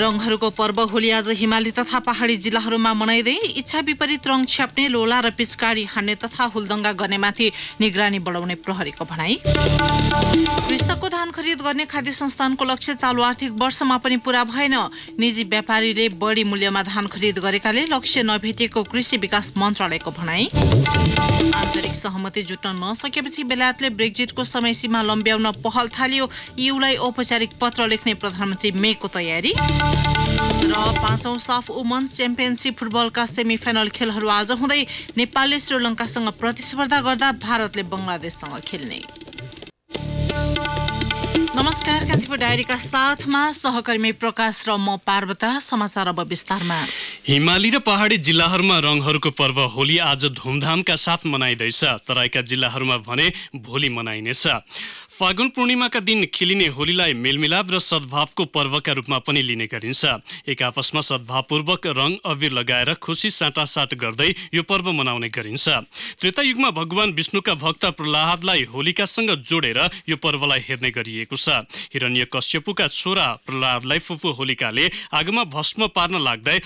रङहरूको पर्व होली आज हिमाली तथा पहाडी जिल्लाहरूमा मनाइँदै इच्छा विपरीत रङ छ्याप्ने लोला र पिचकारी हान्ने तथा हुलदङ्गा गर्नेमाथि निगरानी बढाउने प्रहरीको भनाई कृषकको धान खरिद गर्ने खाद्य संस्थानको लक्ष्य चालु आर्थिक वर्षमा पनि पूरा भएन निजी व्यापारीले बढी मूल्यमा धान खरिद गरेकाले लक्ष्य नभेटिएको कृषि विकास मन्त्रालयको भनाई आन्तरिक सहमति जुट्न नसकेपछि बेलायतले ब्रेक्जिटको समयसीमा लम्ब्याउन पहल थाल्यो युलाई औपचारिक पत्र लेख्ने प्रधानमन्त्री मेको तयारी र पाँचौं साफ वुमन्स च्याम्पियनसिप फुटबलका सेमिफाइनल खेलहरू आज हुँदै नेपालले श्रीलङ्कासँग प्रतिस्पर्धा गर्दा भारतले बङ्गलादेशसँग खेल्ने नमस्कार कान्तिपुर डायरीका साथमा सहकर्मी प्रकाश र म पार्वता समाचार अब विस्तारमा हिमाली र पहाडी जिल्लाहरूमा रङहरूको पर्व होली आज धुमधामका साथ मनाइँदैछ तराईका जिल्लाहरूमा भने भोलि मनाइनेछ फागुन पूर्णिमाका दिन खेलिने होलीलाई मेलमिलाप र सद्भावको पर्वका रूपमा पनि लिने गरिन्छ एक आपसमा सद्भावपूर्वक रङ अबिर लगाएर खुसी साटासाट गर्दै यो पर्व मनाउने गरिन्छ त्रेता युगमा भगवान विष्णुका भक्त प्रहलादलाई होलिकासँग जोडेर यो पर्वलाई हेर्ने गरिएको छ हिरण्य कश्यपुका छोरा प्रह्लादलाई फुपू होलिकाले आगोमा भस्म पार्न लाग्दै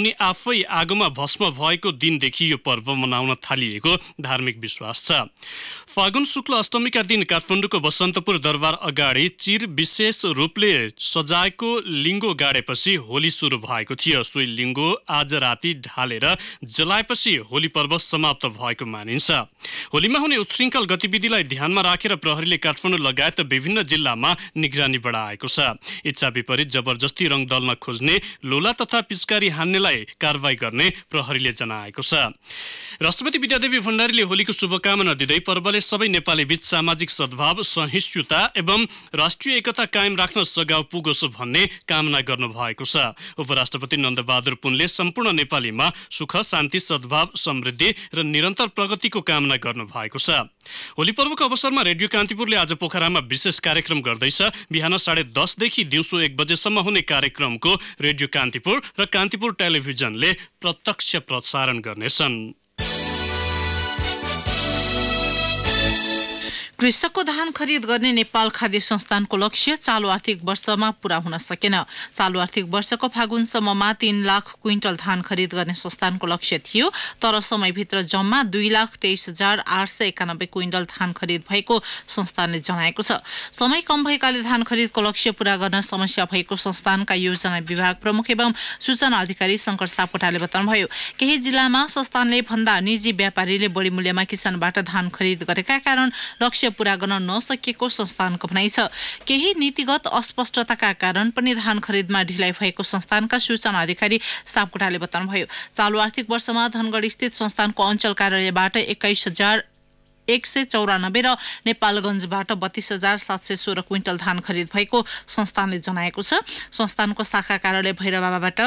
उनी आफै आगोमा भस्म भएको दिनदेखि यो पर्व मनाउन थालिएको धार्मिक विश्वास छ फागुन शुक्ल अष्टमीका दिन काठमाडौँको बसन्तपुर दरबार अगाडि चिर विशेष रूपले सजाएको लिङ्गो गाडेपछि होली सुरु भएको थियो सोही लिङ्गो आज राति ढालेर जलाएपछि होली पर्व समाप्त भएको मानिन्छ होलीमा हुने उत्शृङ्खल गतिविधिलाई ध्यानमा राखेर प्रहरीले काठमाडौँ लगायत विभिन्न जिल्लामा निगरानी बढाएको छ इच्छा विपरीत जबरजस्ती रङ दल्न खोज्ने लोला तथा पिचकारी हान्ने त्यसलाई कारवाही गर्ने प्रहरीले जनाएको छ राष्ट्रपति विद्यादेवी भण्डारीले होलीको शुभकामना दिँदै पर्वले सबै नेपाली बीच सामाजिक सद्भाव सहिष्णुता एवं राष्ट्रिय एकता कायम राख्न सघाउ पुगोस् भन्ने कामना गर्नु भएको छ उपराष्ट्रपति नन्दबहादुर पुनले सम्पूर्ण नेपालीमा सुख शान्ति सद्भाव समृद्धि र निरन्तर प्रगतिको कामना गर्नु भएको छ होली पर्वको अवसरमा रेडियो कान्तिपुरले आज पोखरामा विशेष कार्यक्रम गर्दैछ बिहान साढे दसदेखि दिउँसो एक बजेसम्म हुने कार्यक्रमको रेडियो कान्तिपुर र कान्तिपुर टेलिभिजनले प्रत्यक्ष प्रसारण गर्नेछन् कृषकको धान खरिद गर्ने नेपाल खाद्य संस्थानको लक्ष्य चालु आर्थिक वर्षमा पूरा हुन सकेन चालु आर्थिक वर्षको फागुनसम्ममा तीन लाख क्विन्टल धान खरिद गर्ने संस्थानको लक्ष्य थियो तर समयभित्र जम्मा दुई लाख तेइस हजार आठ सय एकानब्बे क्विन्टल धान खरिद भएको संस्थानले जनाएको छ समय कम भएकाले धान खरिदको लक्ष्य पूरा गर्न समस्या भएको संस्थानका योजना विभाग प्रमुख एवं सूचना अधिकारी शङ्कर सापकोटाले बताउनुभयो केही जिल्लामा संस्थानले भन्दा निजी व्यापारीले बढी मूल्यमा किसानबाट धान खरिद गरेका कारण लक्ष्य पूरा गर्न नसकिएको संस्थानको भनाइ छ केही नीतिगत अस्पष्टताका कारण पनि धान खरिदमा ढिलाइ भएको संस्थानका सूचना अधिकारी सापकोटाले बताउनुभयो चालु आर्थिक वर्षमा धनगढ स्थित संस्थानको अञ्चल कार्यालयबाट एक्काइस हजार एक सय चौरानब्बे र नेपालगञ्जबाट बत्तीस हजार सात सय सोह्र क्विन्टल धान खरिद भएको संस्थानले जनाएको छ संस्थानको शाखा कार्यालय भैरवाबाट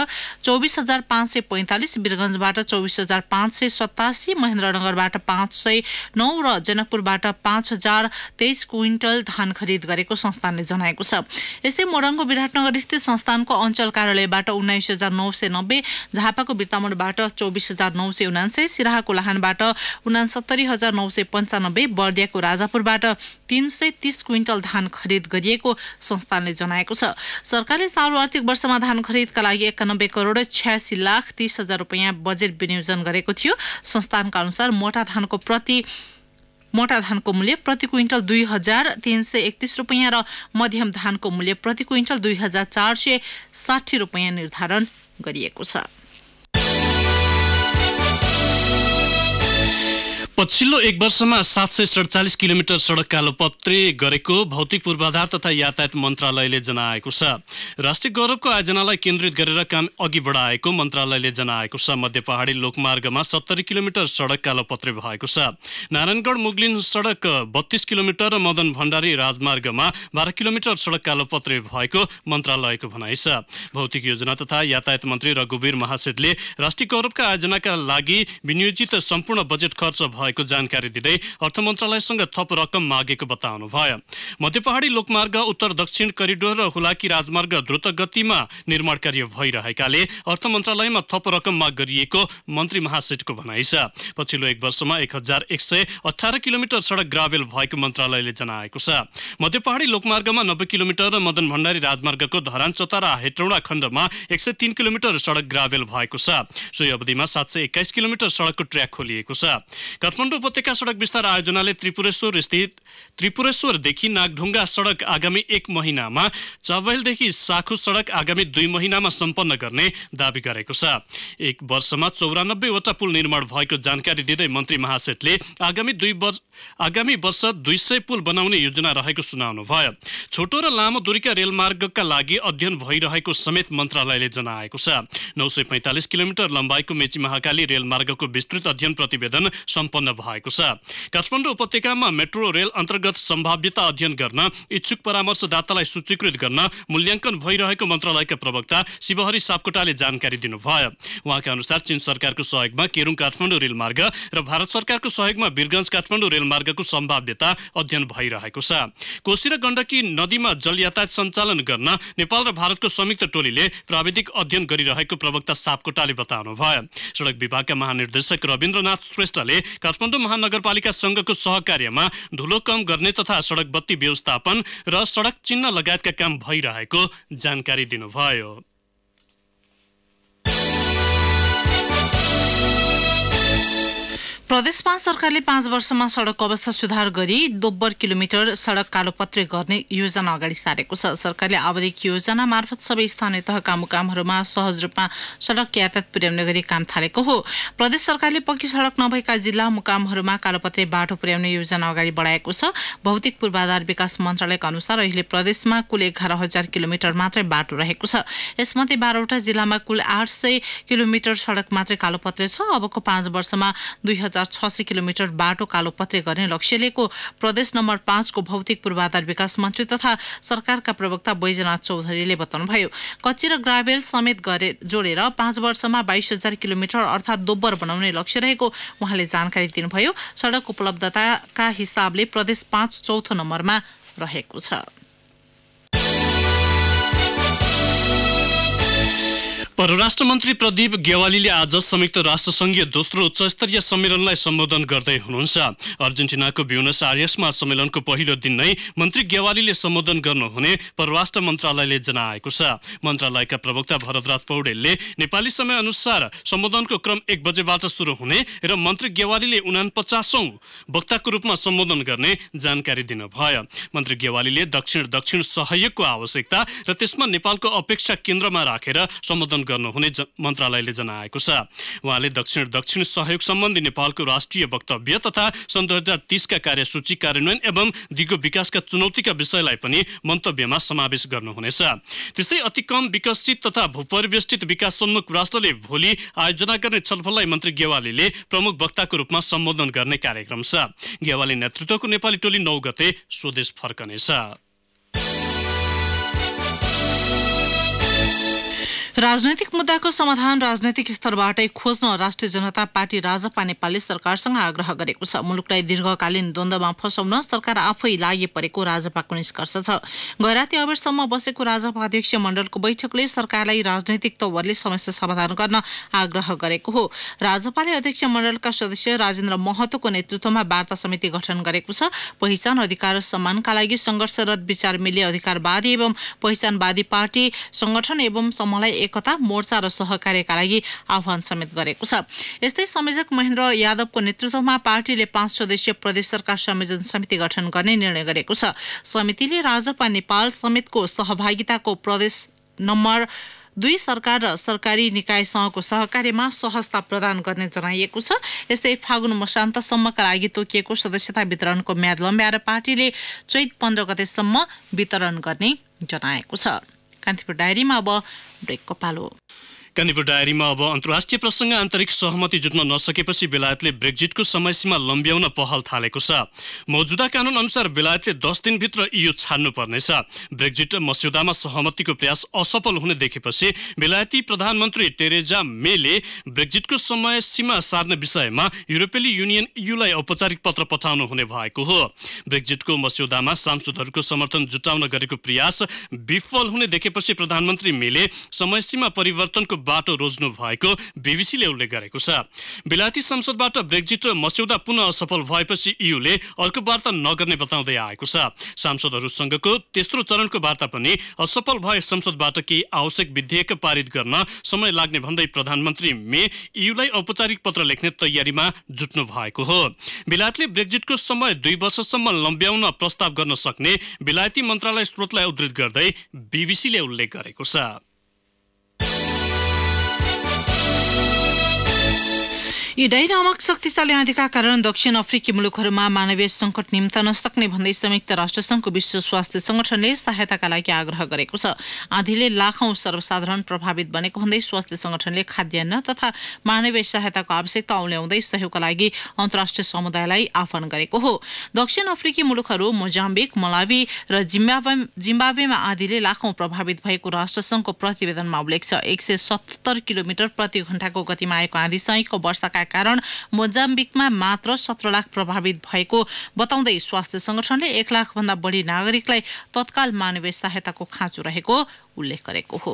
चौबिस हजार पाँच सय पैँतालिस वीरगञ्जबाट चौबिस हजार पाँच सय सतासी महेन्द्रनगरबाट पाँच सय नौ र जनकपुरबाट पाँच हजार तेइस क्विन्टल धान खरिद गरेको संस्थानले जनाएको छ यस्तै मोरङको विराटनगर स्थित संस्थानको अञ्चल कार्यालयबाट उन्नाइस हजार नौ सय नब्बे झापाको बिर्तामोडबाट चौबिस हजार नौ सय उनान्सय सिराहाको लाहानबाट उनासत्तरी हजार नौ सय पन्चानब्बे बर्दियाको राजापुरबाट तीन सय तीस क्विन्टल धान खरिद गरिएको संस्थानले जनाएको छ सरकारले चालु आर्थिक वर्षमा धान खरिदका लागि एकानब्बे करोड छ्यासी लाख तीस हजार रुपियाँ बजेट विनियोजन गरेको थियो संस्थानका अनुसार मोटा धानको प्रति मोटा धानको मूल्य प्रति क्विन्टल दुई हजार तिन सय एकतिस रुपियाँ र मध्यम धानको मूल्य प्रति क्विन्टल दुई हजार चार सय साठी रुपियाँ निर्धारण गरिएको छ पछिल्लो एक वर्षमा सात सय सडचालिस किलोमिटर सडक कालोपत्रे गरेको भौतिक पूर्वाधार तथा यातायात मन्त्रालयले जनाएको छ राष्ट्रिय गौरवको आयोजनालाई केन्द्रित गरेर काम अघि बढाएको मन्त्रालयले जनाएको छ मध्य पहाडी लोकमार्गमा सत्तरी किलोमिटर सडक कालोपत्रे भएको छ नारायणगढ मुगलिन सडक बत्तीस किलोमिटर र मदन भण्डारी राजमार्गमा बाह्र किलोमिटर सडक कालोपत्रे भएको मन्त्रालयको भनाइ छ भौतिक योजना तथा यातायात मन्त्री रघुवीर महासेठले राष्ट्रिय गौरवका आयोजनाका लागि विनियोजित सम्पूर्ण बजेट खर्च भएको जानकारी दिँदै अर्थ मन्त्रालयसँग थप रकम मागेको बताउनुभयो मध्य पहाडी लोकमार्ग उत्तर दक्षिण करिडोर र हुलाकी राजमार्ग द्रुत गतिमा निर्माण कार्य भइरहेकाले अर्थ मन्त्रालयमा थप रकम माग गरिएको मन्त्री महासेठको भनाइ छ पछिल्लो एक वर्षमा एक हजार एक सय अठार किलोमिटर सडक ग्राभेल भएको मन्त्रालयले जनाएको छ मध्य पहाडी लोकमार्गमा नब्बे किलोमिटर र मदन भण्डारी राजमार्गको धरान चतारा हेटौडा खण्डमा एक सय तीन किलोमिटर सडक ग्राभेल भएको छ सोही अवधिमा सात सय एक्काइस किलोमिटर सडकको ट्र्याक खोलिएको छ काठमाडौँ उपत्यका सडक विस्तार आयोजनाले त्रिपुरेश्वर स्थित त्रिपुरेश्वरदेखि नागढुङ्गा सडक आगामी एक महिनामा चवेलदेखि साखु सडक आगामी दुई महिनामा सम्पन्न गर्ने दावी गरेको छ एक वर्षमा चौरानब्बेवटा पुल निर्माण भएको जानकारी दिँदै मन्त्री महासेठले आगामी दुई वर्ष आगामी वर्ष दुई सय पुल बनाउने योजना रहेको सुनाउनु भयो छोटो र लामो दूरीका रेलमार्गका लागि अध्ययन भइरहेको समेत मन्त्रालयले जनाएको छ नौ सय पैँतालिस किलोमिटर लम्बाइको मेची महाकाली रेलमार्गको विस्तृत अध्ययन प्रतिवेदन सम्पन्न भएको छ काठमाडौँ उपत्यकामा मेट्रो रेल अन्तर्गत सम्भाव्यता अध्ययन गर्न इच्छुक परामर्शदातालाई सूचीकृत गर्न मूल्याङ्कन भइरहेको मन्त्रालयका प्रवक्ता शिवहरी सापकोटाले जानकारी दिनुभयो उहाँका अनुसार चीन सरकारको सहयोगमा केरुङ काठमाडौँ रेलमार्ग र भारत सरकारको सहयोगमा वीरगञ्ज काठमाडौँ रेल जलमार्गको सम्भाव्यता अध्ययन भइरहेको छ कोशी र गण्डकी नदीमा जल यातायात सञ्चालन गर्न नेपाल र भारतको संयुक्त टोलीले प्राविधिक अध्ययन गरिरहेको प्रवक्ता सापकोटाले बताउनु सडक विभागका महानिर्देशक रविन्द्रनाथ श्रेष्ठले काठमाडौँ महानगरपालिका संघको सहकार्यमा धुलो कम गर्ने तथा सडक बत्ती व्यवस्थापन र सडक चिन्ह लगायतका काम भइरहेको जानकारी दिनुभयो प्रदेशमा सरकारले पाँच वर्षमा सडकको अवस्था सुधार गरी दोब्बर किलोमिटर सडक कालोपत्रे गर्ने योजना अगाडि सारेको छ सरकारले आवधिक योजना मार्फत सबै स्थानीय तहका मुकामहरूमा सहज रूपमा सडक यातायात पुर्याउने गरी काम थालेको हो प्रदेश सरकारले पक्की सडक नभएका जिल्ला मुकामहरूमा कालोपत्रे बाटो पुर्याउने योजना अगाडि बढाएको छ भौतिक पूर्वाधार विकास मन्त्रालयका अनुसार अहिले प्रदेशमा कुल एघार हजार किलोमिटर मात्रै बाटो रहेको छ यसमध्ये बाह्रवटा जिल्लामा कुल आठ सय किलोमिटर सडक मात्रै कालोपत्रे छ अबको पाँच वर्षमा दुई हजार छ सय किलोमिटर बाटो कालो पत्रे गर्ने लक्ष्य लिएको प्रदेश नम्बर पाँचको भौतिक पूर्वाधार विकास मन्त्री तथा सरकारका प्रवक्ता बैजनाथ चौधरीले बताउनुभयो कच्ची र ग्राभेल समेत गरे जोडेर पाँच वर्षमा बाइस हजार किलोमिटर अर्थात् दोब्बर बनाउने लक्ष्य रहेको उहाँले जानकारी दिनुभयो सडक उपलब्धताका हिसाबले प्रदेश पाँच चौथो नम्बरमा रहेको छ परराष्ट्र मन्त्री प्रदीप गेवालीले आज संयुक्त राष्ट्रसङ्घीय दोस्रो उच्च स्तरीय सम्मेलनलाई सम्बोधन गर्दै हुनुहुन्छ अर्जेन्टिनाको ब्युनस आर्यसमा सम्मेलनको पहिलो दिन नै मन्त्री गेवालीले सम्बोधन गर्नुहुने परराष्ट्र मन्त्रालयले जनाएको छ मन्त्रालयका प्रवक्ता भरतराज पौडेलले नेपाली समय अनुसार सम्बोधनको क्रम एक बजेबाट सुरु हुने र मन्त्री गेवालीले उनापचासौँ वक्ताको रूपमा सम्बोधन गर्ने जानकारी दिनुभयो मन्त्री गेवालीले दक्षिण दक्षिण सहयोगको आवश्यकता र त्यसमा नेपालको अपेक्षा केन्द्रमा राखेर सम्बोधन गर्नुहुने मन्त्रालयले जनाएको छ उहाँले दक्षिण दक्षिण सहयोग सम्बन्धी नेपालको राष्ट्रिय वक्तव्य तथा सन् दुई हजार तिसका कार्यसूची कार्यान्वयन एवं दिगो विकासका चुनौतीका विषयलाई पनि मन्तव्यमा समावेश गर्नुहुनेछ त्यस्तै अति कम विकसित तथा भूपरिवेष्टित सम्मुख राष्ट्रले भोलि आयोजना गर्ने छलफललाई मन्त्री गेवालीले प्रमुख वक्ताको रूपमा सम्बोधन गर्ने कार्यक्रम छ गेवाली नेतृत्वको नेपाली टोली नौ गते स्वदेश फर्कनेछ राजनैतिक मुद्दाको समाधान राजनैतिक स्तरबाटै खोज्न राष्ट्रिय जनता पार्टी राजपा नेपालले सरकारसँग आग्रह गरेको छ मुलुकलाई दीर्घकालीन द्वन्द्वमा फसाउन सरकार आफै लागि परेको राजपाको निष्कर्ष छ गैराती अबेरसम्म बसेको राजपा अध्यक्ष मण्डलको बैठकले सरकारलाई राजनैतिक तवरले समस्या समाधान गर्न आग्रह गरेको हो राजपाले अध्यक्ष मण्डलका सदस्य राजेन्द्र महतोको नेतृत्वमा वार्ता समिति गठन गरेको छ पहिचान अधिकार सम्मानका लागि सङ्घर्षरत विचार मिल्ने अधिकारवादी एवं पहिचानवादी पार्टी सङ्गठन एवं समूहलाई एक एकता मोर्चा र सहकार्यका लागि आह्वान समेत गरेको छ यस्तै संयोजक महेन्द्र यादवको नेतृत्वमा पार्टीले पाँच सदस्यीय प्रदेश सरकार संयोजन समिति गठन गर्ने निर्णय गरेको छ समितिले राजपा नेपाल समेतको सहभागिताको प्रदेश नम्बर दुई सरकार र सरकारी निकायसँगको सहकार्यमा सहजता प्रदान गर्ने जनाइएको छ यस्तै फागुन मसान्तसम्मका लागि तोकिएको सदस्यता वितरणको म्याद लम्ब्याएर पार्टीले चैत पन्ध्र गतेसम्म वितरण गर्ने जनाएको छ कान्तिपुर डायरीमा अब ब्रेकको पालो कान्तिपुर डायरीमा अब अन्तर्राष्ट्रिय प्रसङ्ग आन्तरिक सहमति जुट्न नसकेपछि बेलायतले ब्रेक्जिटको समयसीमा लम्ब्याउन पहल थालेको छ मौजुदा कानून अनुसार बेलायतले दस दिनभित्र यो छान्नुपर्नेछ ब्रेक्जिट मस्यौदामा सहमतिको प्रयास असफल हुने देखेपछि बेलायती प्रधानमन्त्री टेरेजा मेले ब्रेक्जिटको समयसीमा सार्ने विषयमा युरोपियन युनियन युलाई औपचारिक पत्र पठाउनु हुने भएको हो ब्रेक्जिटको मस्यौदामा सांसदहरूको समर्थन जुटाउन गरेको प्रयास विफल हुने देखेपछि प्रधानमन्त्री मेले समयसीमा परिवर्तनको बाटो रोज्नु भएको बिबिसीले उल्लेख गरेको छ बेलायती संसदबाट ब्रेक्जिट मस्यौदा पुनः असफल भएपछि युले अर्को वार्ता नगर्ने बताउँदै आएको छ सांसदहरूसँगको तेस्रो चरणको वार्ता पनि असफल भए संसदबाट केही आवश्यक विधेयक पारित गर्न समय लाग्ने भन्दै प्रधानमन्त्री मे युलाई औपचारिक पत्र लेख्ने तयारीमा जुट्नु भएको हो बेलायतले ब्रेक्जिटको समय दुई वर्षसम्म लम्ब्याउन प्रस्ताव गर्न सक्ने बेलायती मन्त्रालय स्रोतलाई उद्धृत गर्दै बिबिसीले उल्लेख गरेको छ यी नामक शक्तिशाली आँधीका कारण दक्षिण अफ्रिकी मुलुकहरूमा मानवीय सङ्कट निम्त नसक्ने भन्दै संयुक्त राष्ट्रसङ्घको विश्व स्वास्थ्य संगठनले सहायताका लागि आग्रह गरेको छ आँधीले लाखौं सर्वसाधारण प्रभावित बनेको भन्दै स्वास्थ्य संगठनले खाद्यान्न तथा मानवीय सहायताको आवश्यकता औल्याउँदै सहयोगका लागि अन्तर्राष्ट्रिय समुदायलाई आह्वान गरेको हो दक्षिण अफ्रिकी मुलुकहरू मोजाम्बिक मलावी र जिम्बाब्वेमा आँधीले लाखौं प्रभावित भएको राष्ट्रसङ्घको प्रतिवेदनमा उल्लेख छ एक सय सत्तर किलोमिटर प्रति घण्टाको गतिमा आएको आँधी सयको वर्षाका कारण मोजाम्बिकमा मात्र सत्र लाख प्रभावित भएको बताउँदै स्वास्थ्य संगठनले एक लाखभन्दा बढी नागरिकलाई तत्काल मानवीय सहायताको खाँचो रहेको उल्लेख गरेको हो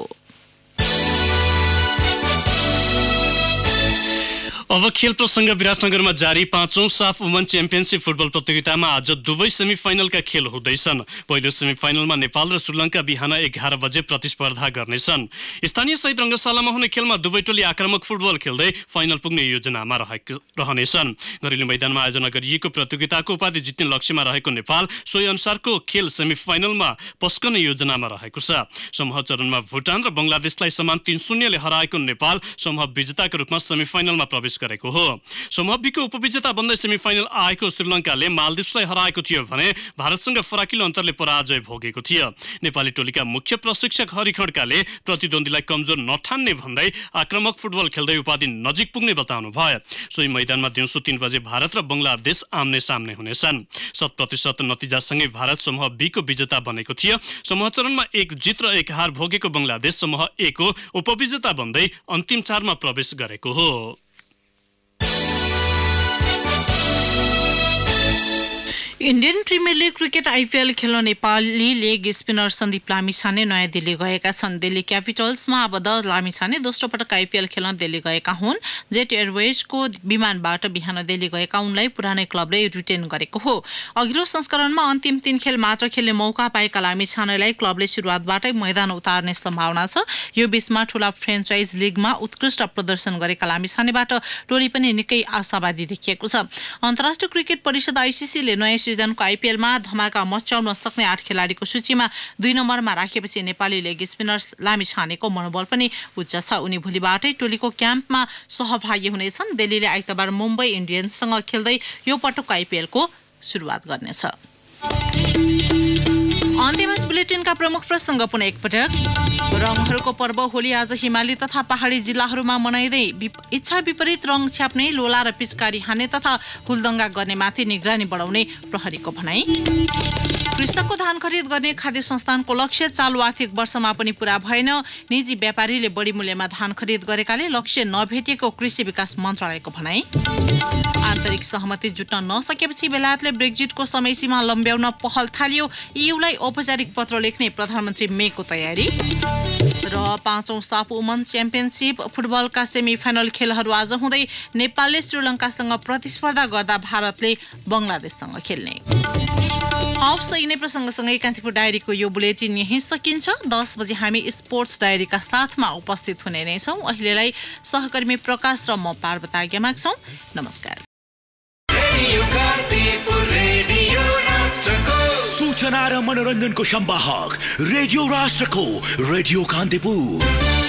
अब खेल प्रसङ्ग विराटनगरमा जारी पाँचौं साफ वुमन च्याम्पियनसिप फुटबल प्रतियोगितामा आज दुवै सेमी फाइनलका खेल हुँदैछन् पहिलो सेमी फाइनलमा नेपाल र श्रीलङ्का बिहान एघार बजे प्रतिस्पर्धा गर्नेछन् स्थानीय सहित रङ्गशालामा हुने खेलमा दुवै टोली आक्रमक फुटबल खेल्दै फाइनल पुग्ने योजनामा रहनेछन् घरेलु मैदानमा आयोजना गरिएको प्रतियोगिताको उपाधि जित्ने लक्ष्यमा रहेको नेपाल सोही अनुसारको खेल सेमी फाइनलमा पस्कने योजनामा रहेको छ समूह चरणमा भुटान र बङ्गलादेशलाई समान तीन शून्यले हराएको नेपाल समूह विजेताको रूपमा सेमी फाइनलमा प्रवेश गरेको हो समविको उपविजेता बन्दै सेमिफाइनल आएको श्रीलङ्काले मालदिप्सलाई हराएको थियो भने भारतसँग फराकिलो अन्तरले पराजय भोगेको थियो नेपाली टोलीका मुख्य प्रशिक्षक हरिखड्काले प्रतिद्वन्दीलाई कमजोर नठान्ने भन्दै आक्रमक फुटबल खेल्दै उपाधि नजिक पुग्ने बताउनु भयो सोही मैदानमा दिउँसो तिन बजे भारत र बङ्गलादेश आम्ने सामने हुनेछन् शत प्रतिशत नतिजासँगै भारत समूह बीको विजेता बनेको थियो समूह चरणमा एक जित र एक हार भोगेको बङ्गलादेश समूह एको उपविजेता बन्दै अन्तिम चारमा प्रवेश गरेको हो Indian premier league cricket IPL खेल्न नेपाली लेग स्पिनर सन्दीप लामिछाने नयाँ दिल्ली गएका छन् दिल्ली क्यापिटल्समा अब द लामिछाने दोस्रो पटक आइपिएल खेल्न दिल्ली गएका हुन् जेट एयरवेजको विमानबाट बिहान दिल्ली गएका उनलाई पुरानै क्लबले रिटेन गरेको हो अघिल्लो संस्करणमा अन्तिम तीन खेल मात्र खेल्ने मौका पाएका लामिछानेलाई क्लबले सुरुवातबाटै मैदान उतार्ने सम्भावना छ यो बीचमा ठुला फ्रेन्चाइज लिगमा उत्कृष्ट प्रदर्शन गरेका लामिछानेबाट टोली पनि निकै आशावादी देखिएको छ अन्तर्राष्ट्रिय क्रिकेट परिषद आइसिसीले नयाँ सिजनको आइपिएलमा धमाका मचाउन सक्ने आठ खेलाडीको सूचीमा दुई नम्बरमा राखेपछि नेपाली लेग स्पिनर्स लामी छानेको मनोबल पनि उच्च छ उनी भोलिबाटै टोलीको क्याम्पमा सहभागी हुनेछन् दिल्लीले आइतबार मुम्बई इन्डियन्ससँग खेल्दै यो पटकको आइपिएलको सुरुवात गर्नेछ प्रमुख प्रसङ्ग पुनः एकपटक रङहरूको पर्व होली आज हिमाली तथा पहाडी जिल्लाहरूमा मनाइँदै इच्छा विपरीत रङ छ्याप्ने लोला र पिचकारी हाने तथा हुलदङ्गा गर्नेमाथि निगरानी बढाउने प्रहरीको भनाई कृषकको धान खरिद गर्ने खाद्य संस्थानको लक्ष्य चालु आर्थिक वर्षमा पनि पूरा भएन निजी व्यापारीले बढी मूल्यमा धान खरिद गरेकाले लक्ष्य नभेटिएको कृषि विकास मन्त्रालयको भनाई आन्तरिक सहमति जुट्न नसकेपछि बेलायतले ब्रेक्जिटको समयसीमा लम्ब्याउन पहल थालियो युलाई औपचारिक पत्र लेख्ने प्रधानमन्त्री मेको तयारी र पाँचौं साफ वुमन च्याम्पियनसिप फुटबलका सेमी फाइनल खेलहरू आज हुँदै नेपालले श्रीलङ्कासँग प्रतिस्पर्धा गर्दा भारतले बङ्गलादेशसँग खेल्ने हवस् यिनै प्रसङ्गसँगै कान्तिपुर डायरीको यो बुलेटिन यहीँ सकिन्छ दस बजी हामी स्पोर्ट्स डायरीका साथमा उपस्थित हुने नै छौँ अहिलेलाई सहकर्मी प्रकाश र म पार्वत आज्ञा माग्छौँ नमस्कार सूचना र मनोरञ्जनको सम्वाहक रेडियो राष्ट्रको रेडियो कान्तिपुर